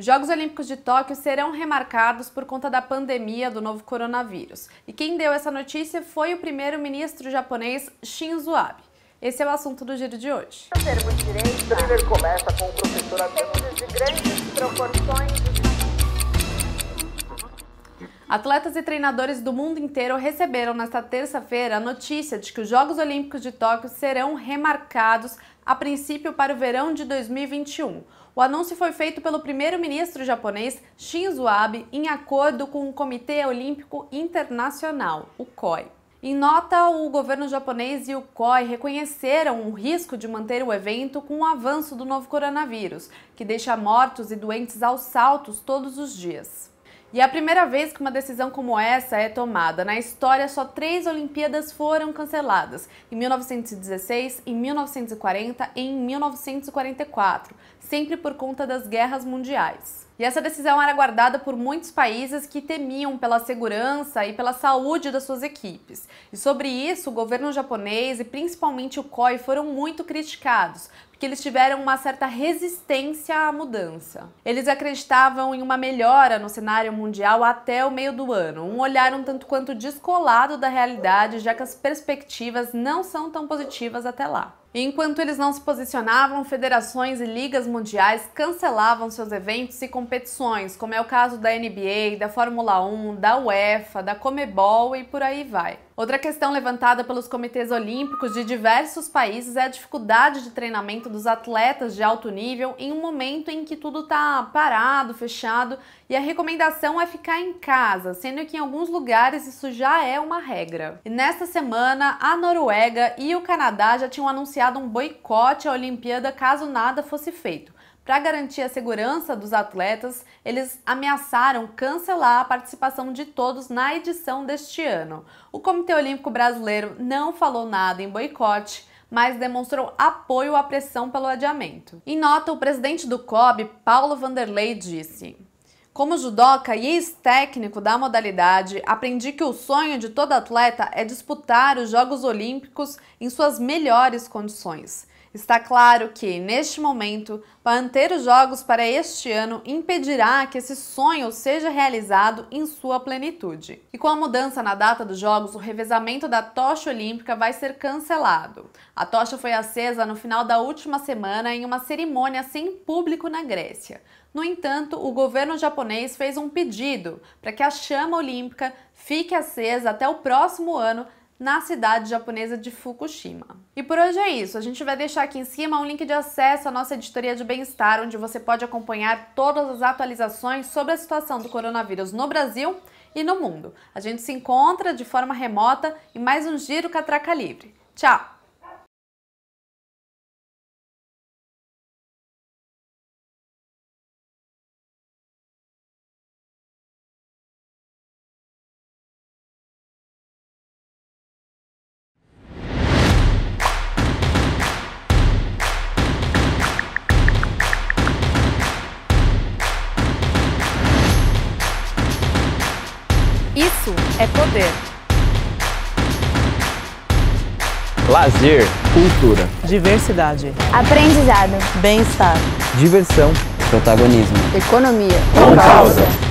Jogos Olímpicos de Tóquio serão remarcados por conta da pandemia do novo coronavírus. E quem deu essa notícia foi o primeiro-ministro japonês Shinzo Abe. Esse é o assunto do giro de hoje. começa com o professor de grandes proporções Atletas e treinadores do mundo inteiro receberam nesta terça-feira a notícia de que os Jogos Olímpicos de Tóquio serão remarcados a princípio para o verão de 2021. O anúncio foi feito pelo primeiro-ministro japonês Shinzo Abe em acordo com o Comitê Olímpico Internacional, o COI. Em nota, o governo japonês e o COI reconheceram o risco de manter o evento com o avanço do novo coronavírus, que deixa mortos e doentes aos saltos todos os dias. E é a primeira vez que uma decisão como essa é tomada. Na história, só três Olimpíadas foram canceladas: em 1916, em 1940 e em 1944, sempre por conta das guerras mundiais. E essa decisão era guardada por muitos países que temiam pela segurança e pela saúde das suas equipes. E sobre isso, o governo japonês e principalmente o COI foram muito criticados, porque eles tiveram uma certa resistência à mudança. Eles acreditavam em uma melhora no cenário mundial até o meio do ano, um olhar um tanto quanto descolado da realidade, já que as perspectivas não são tão positivas até lá. Enquanto eles não se posicionavam, federações e ligas mundiais cancelavam seus eventos e competições, como é o caso da NBA, da Fórmula 1, da UEFA, da Comebol e por aí vai. Outra questão levantada pelos comitês olímpicos de diversos países é a dificuldade de treinamento dos atletas de alto nível em um momento em que tudo está parado, fechado e a recomendação é ficar em casa, sendo que em alguns lugares isso já é uma regra. E nesta semana, a Noruega e o Canadá já tinham anunciado anunciado um boicote à Olimpíada caso nada fosse feito. Para garantir a segurança dos atletas, eles ameaçaram cancelar a participação de todos na edição deste ano. O Comitê Olímpico Brasileiro não falou nada em boicote, mas demonstrou apoio à pressão pelo adiamento. Em nota, o presidente do COB, Paulo Vanderlei, disse: como judoca e ex-técnico da modalidade, aprendi que o sonho de todo atleta é disputar os Jogos Olímpicos em suas melhores condições. Está claro que, neste momento, manter os Jogos para este ano impedirá que esse sonho seja realizado em sua plenitude. E com a mudança na data dos Jogos, o revezamento da tocha olímpica vai ser cancelado. A tocha foi acesa no final da última semana em uma cerimônia sem público na Grécia. No entanto, o governo japonês fez um pedido para que a chama olímpica fique acesa até o próximo ano na cidade japonesa de Fukushima. E por hoje é isso. A gente vai deixar aqui em cima um link de acesso à nossa editoria de bem-estar, onde você pode acompanhar todas as atualizações sobre a situação do coronavírus no Brasil e no mundo. A gente se encontra de forma remota em mais um Giro Catraca Livre. Tchau! Isso é poder. Lazer. Cultura. Diversidade. Aprendizado. Bem-estar. Diversão. Protagonismo. Economia. Com causa.